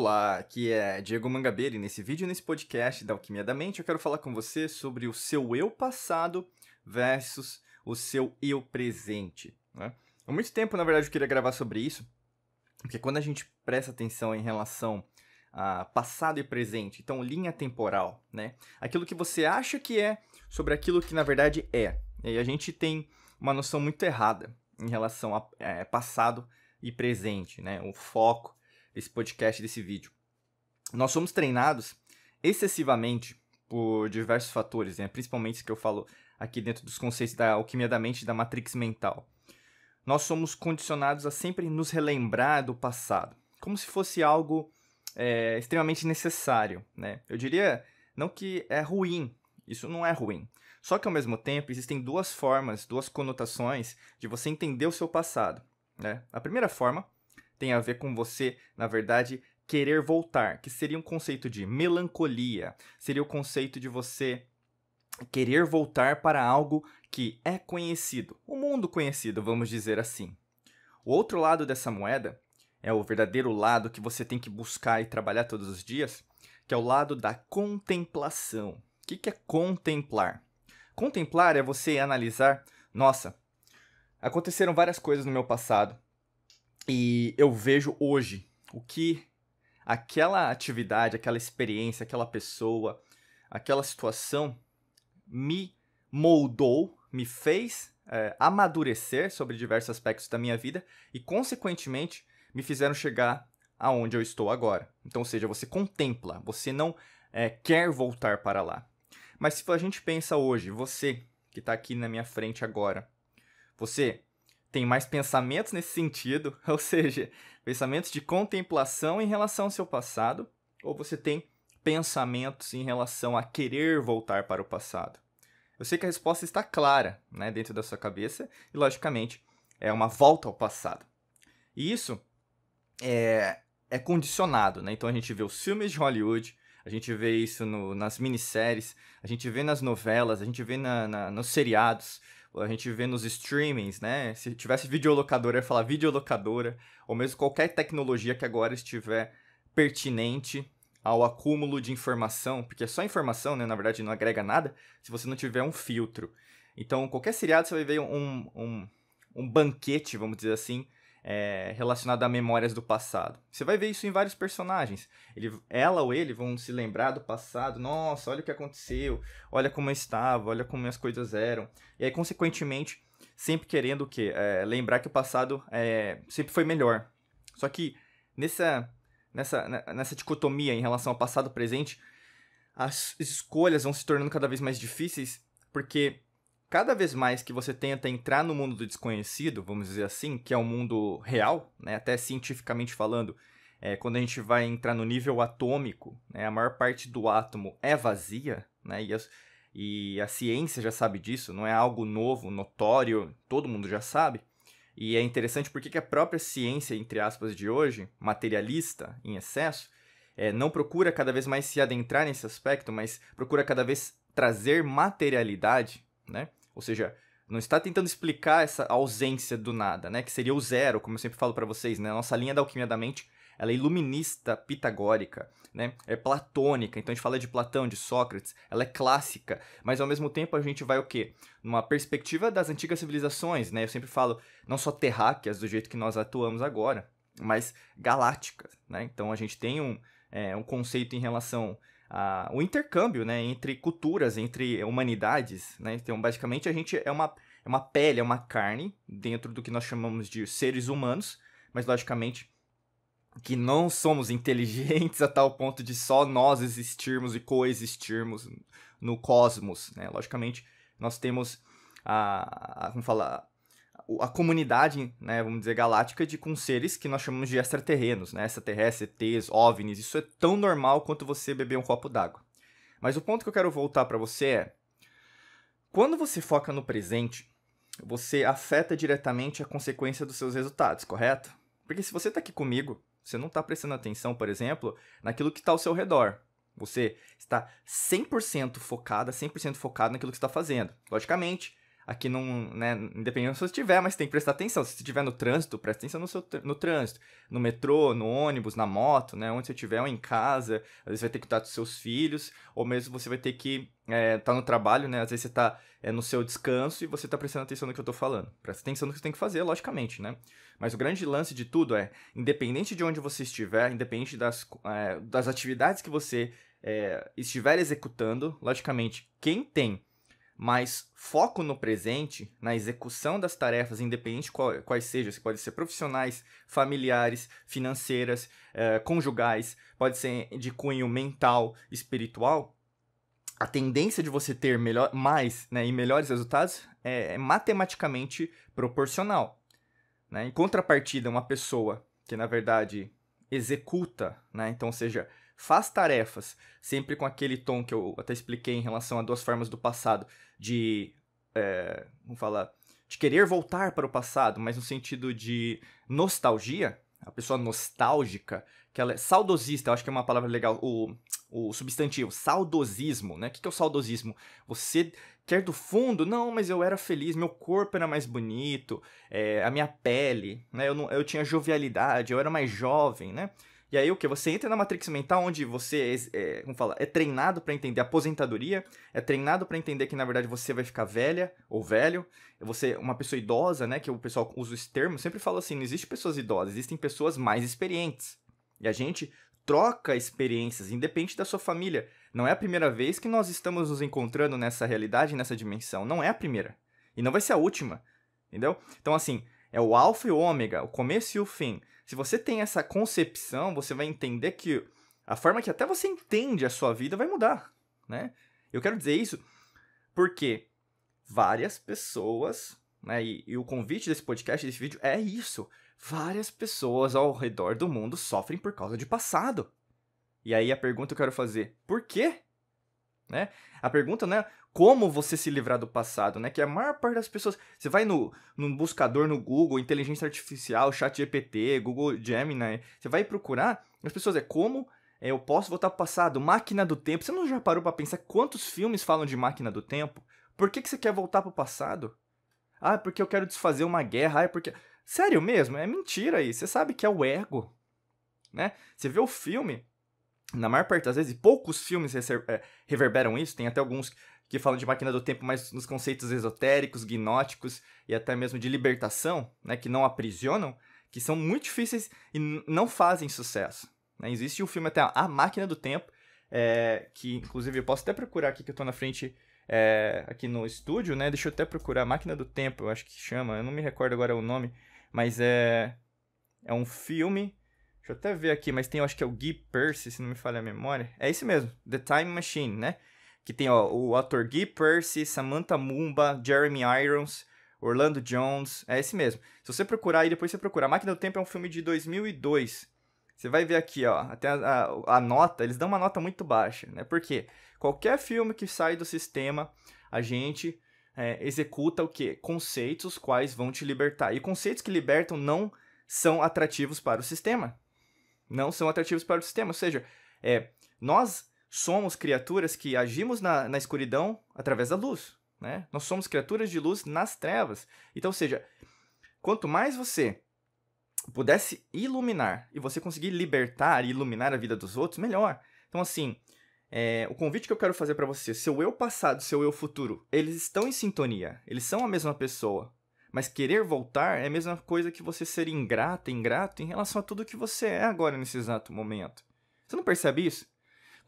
Olá, aqui é Diego Mangabeira e nesse vídeo, nesse podcast da Alquimia da Mente, eu quero falar com você sobre o seu eu passado versus o seu eu presente. Né? Há muito tempo, na verdade, eu queria gravar sobre isso, porque quando a gente presta atenção em relação a passado e presente, então linha temporal, né? aquilo que você acha que é sobre aquilo que na verdade é. E a gente tem uma noção muito errada em relação a é, passado e presente, né? o foco desse podcast, desse vídeo. Nós somos treinados excessivamente por diversos fatores, né? principalmente isso que eu falo aqui dentro dos conceitos da alquimia da mente e da matrix mental. Nós somos condicionados a sempre nos relembrar do passado, como se fosse algo é, extremamente necessário. Né? Eu diria não que é ruim, isso não é ruim. Só que ao mesmo tempo existem duas formas, duas conotações de você entender o seu passado. Né? A primeira forma tem a ver com você, na verdade, querer voltar, que seria um conceito de melancolia, seria o conceito de você querer voltar para algo que é conhecido, o um mundo conhecido, vamos dizer assim. O outro lado dessa moeda é o verdadeiro lado que você tem que buscar e trabalhar todos os dias, que é o lado da contemplação. O que é contemplar? Contemplar é você analisar, nossa, aconteceram várias coisas no meu passado, e eu vejo hoje o que aquela atividade, aquela experiência, aquela pessoa, aquela situação me moldou, me fez é, amadurecer sobre diversos aspectos da minha vida e, consequentemente, me fizeram chegar aonde eu estou agora. Então, ou seja, você contempla, você não é, quer voltar para lá. Mas se a gente pensa hoje, você que está aqui na minha frente agora, você tem mais pensamentos nesse sentido, ou seja, pensamentos de contemplação em relação ao seu passado, ou você tem pensamentos em relação a querer voltar para o passado? Eu sei que a resposta está clara né, dentro da sua cabeça e, logicamente, é uma volta ao passado. E isso é, é condicionado, né? Então a gente vê os filmes de Hollywood, a gente vê isso no, nas minisséries, a gente vê nas novelas, a gente vê na, na, nos seriados, a gente vê nos streamings, né? Se tivesse videolocadora, ia falar videolocadora, ou mesmo qualquer tecnologia que agora estiver pertinente ao acúmulo de informação, porque é só informação, né? Na verdade, não agrega nada se você não tiver um filtro. Então, qualquer seriado você vai ver um, um, um banquete, vamos dizer assim, é, relacionado a memórias do passado. Você vai ver isso em vários personagens. Ele, ela ou ele vão se lembrar do passado. Nossa, olha o que aconteceu. Olha como eu estava. Olha como as coisas eram. E aí, consequentemente, sempre querendo o quê? É, lembrar que o passado é, sempre foi melhor. Só que nessa, nessa, né, nessa dicotomia em relação ao passado presente, as escolhas vão se tornando cada vez mais difíceis porque cada vez mais que você tenta entrar no mundo do desconhecido, vamos dizer assim, que é um mundo real, né? até cientificamente falando, é, quando a gente vai entrar no nível atômico, né? a maior parte do átomo é vazia, né? e, a, e a ciência já sabe disso, não é algo novo, notório, todo mundo já sabe. E é interessante porque a própria ciência, entre aspas, de hoje, materialista em excesso, é, não procura cada vez mais se adentrar nesse aspecto, mas procura cada vez trazer materialidade, né? Ou seja, não está tentando explicar essa ausência do nada, né? Que seria o zero, como eu sempre falo para vocês, né? A nossa linha da alquimia da mente, ela é iluminista pitagórica, né? É platônica, então a gente fala de Platão, de Sócrates, ela é clássica, mas ao mesmo tempo a gente vai o quê? Numa perspectiva das antigas civilizações, né? Eu sempre falo não só terráqueas do jeito que nós atuamos agora, mas galácticas, né? Então a gente tem um, é, um conceito em relação a, o intercâmbio né, entre culturas, entre humanidades. Né? Então, basicamente, a gente é uma, é uma pele, é uma carne dentro do que nós chamamos de seres humanos, mas logicamente que não somos inteligentes a tal ponto de só nós existirmos e coexistirmos no cosmos. Né? Logicamente, nós temos a, a como falar a comunidade, né, vamos dizer, galáctica de com seres que nós chamamos de extraterrenos, né, extraterrestres, ETs, OVNIs, isso é tão normal quanto você beber um copo d'água. Mas o ponto que eu quero voltar para você é, quando você foca no presente, você afeta diretamente a consequência dos seus resultados, correto? Porque se você está aqui comigo, você não está prestando atenção, por exemplo, naquilo que está ao seu redor. Você está 100% focada, 100% focado naquilo que está fazendo. Logicamente, aqui não, né, independente se você estiver mas tem que prestar atenção. Se você estiver no trânsito, presta atenção no, seu, no trânsito, no metrô, no ônibus, na moto, né, onde você estiver, ou em casa, às vezes vai ter que estar com seus filhos, ou mesmo você vai ter que estar é, tá no trabalho, né, às vezes você está é, no seu descanso e você está prestando atenção no que eu estou falando. Presta atenção no que você tem que fazer, logicamente, né. Mas o grande lance de tudo é, independente de onde você estiver, independente das, é, das atividades que você é, estiver executando, logicamente, quem tem mas foco no presente, na execução das tarefas, independente quais sejam, se pode ser profissionais, familiares, financeiras, eh, conjugais, pode ser de cunho mental, espiritual, a tendência de você ter melhor, mais né, e melhores resultados é, é matematicamente proporcional. Né? Em contrapartida, uma pessoa que, na verdade, executa, né? então, ou seja, faz tarefas, sempre com aquele tom que eu até expliquei em relação a duas formas do passado, de. É, vamos falar. de querer voltar para o passado, mas no sentido de nostalgia, a pessoa nostálgica, que ela é saudosista, eu acho que é uma palavra legal, o, o substantivo, saudosismo, né? O que é o saudosismo? Você quer do fundo, não, mas eu era feliz, meu corpo era mais bonito, é, a minha pele, né? Eu, não, eu tinha jovialidade, eu era mais jovem, né? E aí o que? Você entra na matrix mental onde você é, é como fala, é treinado para entender aposentadoria, é treinado para entender que na verdade você vai ficar velha ou velho, você é uma pessoa idosa, né, que o pessoal usa esse termo, sempre fala assim, não existe pessoas idosas, existem pessoas mais experientes. E a gente troca experiências, independente da sua família. Não é a primeira vez que nós estamos nos encontrando nessa realidade, nessa dimensão, não é a primeira. E não vai ser a última, entendeu? Então assim, é o alfa e o ômega, o começo e o fim. Se você tem essa concepção, você vai entender que a forma que até você entende a sua vida vai mudar, né? Eu quero dizer isso porque várias pessoas, né, e, e o convite desse podcast, desse vídeo é isso. Várias pessoas ao redor do mundo sofrem por causa de passado. E aí a pergunta que eu quero fazer, por quê? Né? A pergunta não é como você se livrar do passado, né? Que a maior parte das pessoas. Você vai no, no buscador no Google, inteligência artificial, chat GPT, Google Gemini, você vai procurar, as pessoas é como é, eu posso voltar pro passado, máquina do tempo. Você não já parou para pensar quantos filmes falam de máquina do tempo? Por que, que você quer voltar pro passado? Ah, porque eu quero desfazer uma guerra, ah, é porque. Sério mesmo? É mentira isso. Você sabe que é o ego. Né? Você vê o filme, na maior parte das vezes, e poucos filmes é, reverberam isso, tem até alguns que falam de máquina do tempo, mas nos conceitos esotéricos, gnóticos e até mesmo de libertação, né, que não aprisionam, que são muito difíceis e não fazem sucesso. Né? Existe um filme até A Máquina do Tempo, é, que inclusive eu posso até procurar aqui que eu estou na frente é, aqui no estúdio, né? Deixa eu até procurar Máquina do Tempo, eu acho que chama, eu não me recordo agora o nome, mas é é um filme. Deixa eu até ver aqui, mas tem, eu acho que é o Guy Percy, se não me falha a memória. É esse mesmo, The Time Machine, né? que tem ó, o ator Guy Percy, Samantha Mumba, Jeremy Irons, Orlando Jones, é esse mesmo. Se você procurar aí, depois você procura. A Máquina do Tempo é um filme de 2002. Você vai ver aqui, ó, até a, a, a nota, eles dão uma nota muito baixa, né? Porque qualquer filme que sai do sistema, a gente é, executa o quê? Conceitos os quais vão te libertar. E conceitos que libertam não são atrativos para o sistema. Não são atrativos para o sistema. Ou seja, é, nós somos criaturas que agimos na, na escuridão através da luz. Né? Nós somos criaturas de luz nas trevas. Então, ou seja, quanto mais você pudesse iluminar e você conseguir libertar e iluminar a vida dos outros, melhor. Então, assim, é, o convite que eu quero fazer para você, seu eu passado, seu eu futuro, eles estão em sintonia, eles são a mesma pessoa. Mas querer voltar é a mesma coisa que você ser ingrata, ingrato em relação a tudo que você é agora nesse exato momento. Você não percebe isso?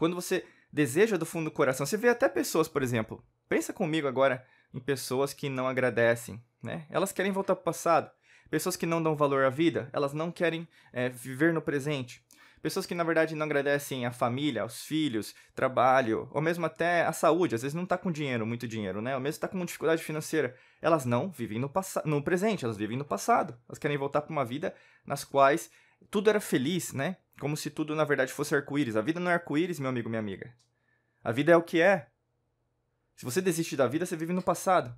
Quando você deseja do fundo do coração, você vê até pessoas, por exemplo. Pensa comigo agora em pessoas que não agradecem, né? Elas querem voltar para o passado. Pessoas que não dão valor à vida, elas não querem é, viver no presente. Pessoas que, na verdade, não agradecem a família, aos filhos, trabalho, ou mesmo até a saúde. Às vezes não está com dinheiro, muito dinheiro, né? Ou mesmo está com dificuldade financeira. Elas não vivem no, no presente, elas vivem no passado. Elas querem voltar para uma vida nas quais tudo era feliz, né? Como se tudo, na verdade, fosse arco-íris. A vida não é arco-íris, meu amigo, minha amiga. A vida é o que é. Se você desiste da vida, você vive no passado.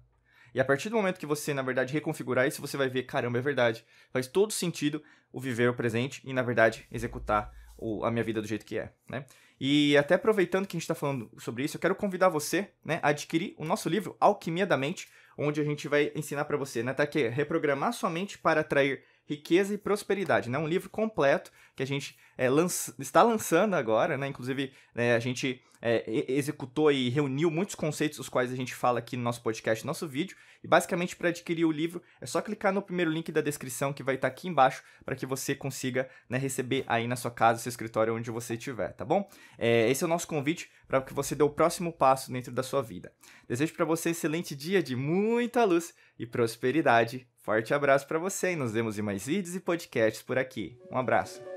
E a partir do momento que você, na verdade, reconfigurar isso, você vai ver, caramba, é verdade. Faz todo sentido o viver o presente e, na verdade, executar o, a minha vida do jeito que é, né? E até aproveitando que a gente está falando sobre isso, eu quero convidar você né, a adquirir o nosso livro Alquimia da Mente, onde a gente vai ensinar para você, né, tá aqui, é reprogramar sua mente para atrair Riqueza e Prosperidade, né? Um livro completo que a gente é, lança, está lançando agora, né? Inclusive, é, a gente é, executou e reuniu muitos conceitos dos quais a gente fala aqui no nosso podcast, no nosso vídeo. E basicamente, para adquirir o livro, é só clicar no primeiro link da descrição que vai estar tá aqui embaixo para que você consiga né, receber aí na sua casa, seu escritório, onde você estiver, tá bom? É, esse é o nosso convite para que você dê o próximo passo dentro da sua vida. Desejo para você um excelente dia de muita luz e prosperidade. Forte abraço para você e nos vemos em mais vídeos e podcasts por aqui. Um abraço.